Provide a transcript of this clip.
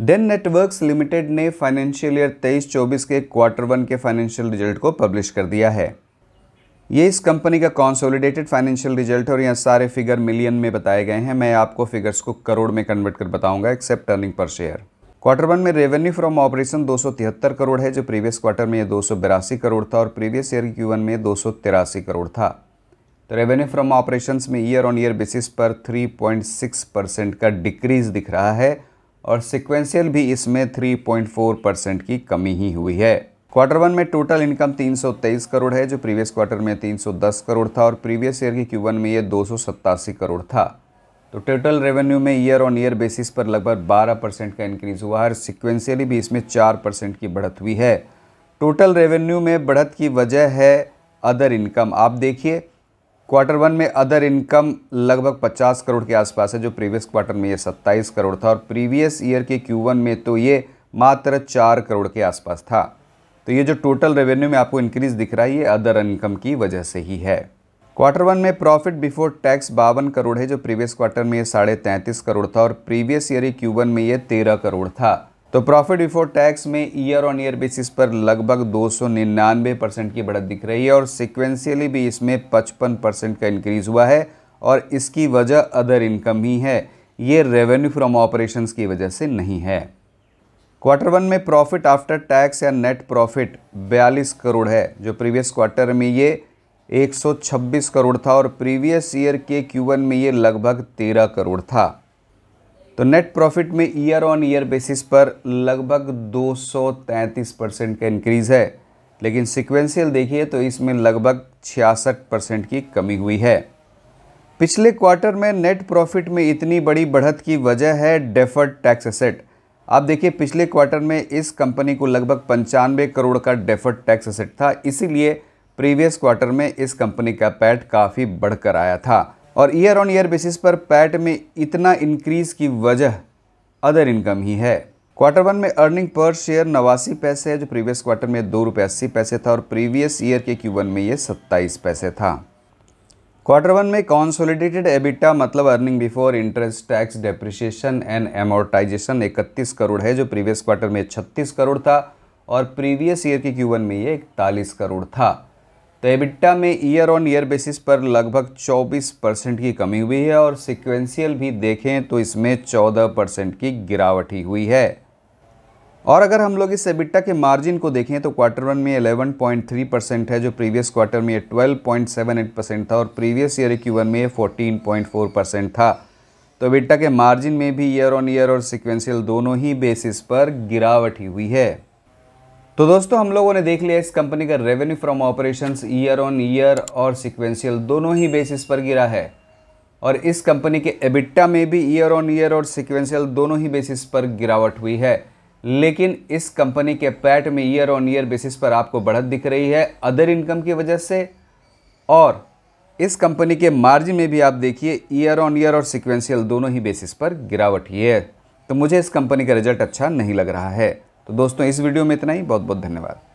Dane Networks Limited ने financial year 23-24 के quarter one के फाइनेंशियल रिजल्ट को पब्लिश कर दिया है ये इस कंपनी का कॉन्सोलिडेटेड फाइनेंशियल रिजल्ट है और यहाँ सारे फिगर मिलियन में बताए गए हैं मैं आपको फिगर्स को करोड़ में कन्वर्ट कर बताऊंगा except earning per share quarter one में रेवेन्यू फ्रॉम ऑपरेशन दो करोड़ है जो प्रीवियस क्वार्टर में ये दो करोड़ था और प्रीवियस ईयर क्यू वन में दो करोड़ था तो रेवेन्यू फ्रॉम ऑपरेशन में ईयर ऑन ईयर बेसिस पर थ्री परसेंट का डिक्रीज दिख रहा है और सिक्वेंशियल भी इसमें 3.4 परसेंट की कमी ही हुई है क्वार्टर वन में टोटल इनकम 323 करोड़ है जो प्रीवियस क्वार्टर में 310 करोड़ था और प्रीवियस ईयर के क्यू वन में ये दो करोड़ था तो टोटल रेवेन्यू में ईयर ऑन ईयर बेसिस पर लगभग 12 परसेंट का इंक्रीज हुआ है और सिक्वेंशियली भी इसमें 4 परसेंट की बढ़त हुई है टोटल रेवेन्यू में बढ़त की वजह है अदर इनकम आप देखिए क्वार्टर वन में अदर इनकम लगभग 50 करोड़ के आसपास है जो प्रीवियस क्वार्टर में ये 27 करोड़ था और प्रीवियस ईयर के क्यू वन में तो ये मात्र चार करोड़ के आसपास था तो ये जो टोटल रेवेन्यू में आपको इंक्रीज़ दिख रहा है ये अदर इनकम की वजह से ही है क्वार्टर वन में प्रॉफिट बिफोर टैक्स बावन करोड़ है जो प्रीवियस क्वार्टर में ये साढ़े करोड़ था और प्रीवियस ईयर क्यू वन में ये तेरह करोड़ था तो प्रॉफिट बिफोर टैक्स में ईयर ऑन ईयर बेसिस पर लगभग दो परसेंट की बढ़त दिख रही है और सिक्वेंशियली भी इसमें पचपन परसेंट का इंक्रीज़ हुआ है और इसकी वजह अदर इनकम ही है ये रेवेन्यू फ्रॉम ऑपरेशंस की वजह से नहीं है क्वार्टर वन में प्रॉफिट आफ्टर टैक्स या नेट प्रॉफिट 42 करोड़ है जो प्रीवियस क्वार्टर में ये 126 करोड़ था और प्रीवियस ईयर के क्यू में ये लगभग 13 करोड़ था तो नेट प्रॉफिट में ईयर ऑन ईयर बेसिस पर लगभग 233 परसेंट का इंक्रीज़ है लेकिन सिक्वेंशियल देखिए तो इसमें लगभग छियासठ परसेंट की कमी हुई है पिछले क्वार्टर में नेट प्रॉफिट में इतनी बड़ी बढ़त की वजह है डेफर्ड टैक्स असेट आप देखिए पिछले क्वार्टर में इस कंपनी को लगभग पंचानवे करोड़ का डेफर्ड टैक्स असेट था इसीलिए प्रीवियस क्वार्टर में इस कंपनी का पैट काफ़ी बढ़कर आया था और ईयर ऑन ईयर बेसिस पर पैट में इतना इंक्रीज़ की वजह अदर इनकम ही है क्वार्टर वन में अर्निंग पर शेयर नवासी पैसे है जो प्रीवियस क्वार्टर में दो रुपये अस्सी पैसे था और प्रीवियस ईयर के क्यू वन में ये सत्ताईस पैसे था क्वार्टर वन में कॉन्सोलिडेटेड एबिटा मतलब earning before interest tax depreciation and amortisation इकतीस करोड़ है जो प्रीवियस क्वार्टर में छत्तीस करोड़ था और प्रीवियस ईयर के क्यू वन में ये इकतालीस करोड़ था तो एबिट्टा में ईयर ऑन ईयर बेसिस पर लगभग 24 परसेंट की कमी हुई है और सिक्वेंशियल भी देखें तो इसमें 14 परसेंट की गिरावट ही हुई है और अगर हम लोग इस एबिट्टा के मार्जिन को देखें तो क्वार्टर वन में 11.3 परसेंट है जो प्रीवियस क्वार्टर में 12.78 परसेंट था और प्रीवियस ईयर क्यू वन में 14.4 परसेंट था तो एबिट्टा के मार्जिन में भी ईयर ऑन ईयर और सिक्वेंशियल दोनों ही बेसिस पर गिरावट ही हुई है तो दोस्तों हम लोगों ने देख लिया इस कंपनी का revenue from operations year on year और सिक्वेंशियल दोनों ही बेसिस पर गिरा है और इस कंपनी के एबिट्टा में भी ईयर ऑन ईयर और सिक्वेंशियल दोनों ही बेसिस पर गिरावट हुई है लेकिन इस कंपनी के पैट में ईयर ऑन ईयर बेसिस पर आपको बढ़त दिख रही है अदर इनकम की वजह से और इस कंपनी के मार्जिन में भी आप देखिए ईयर ऑन ईयर और सिक्वेंशियल दोनों ही बेसिस पर गिरावट हुई है तो मुझे इस कंपनी का रिजल्ट अच्छा नहीं लग रहा है तो दोस्तों इस वीडियो में इतना ही बहुत बहुत धन्यवाद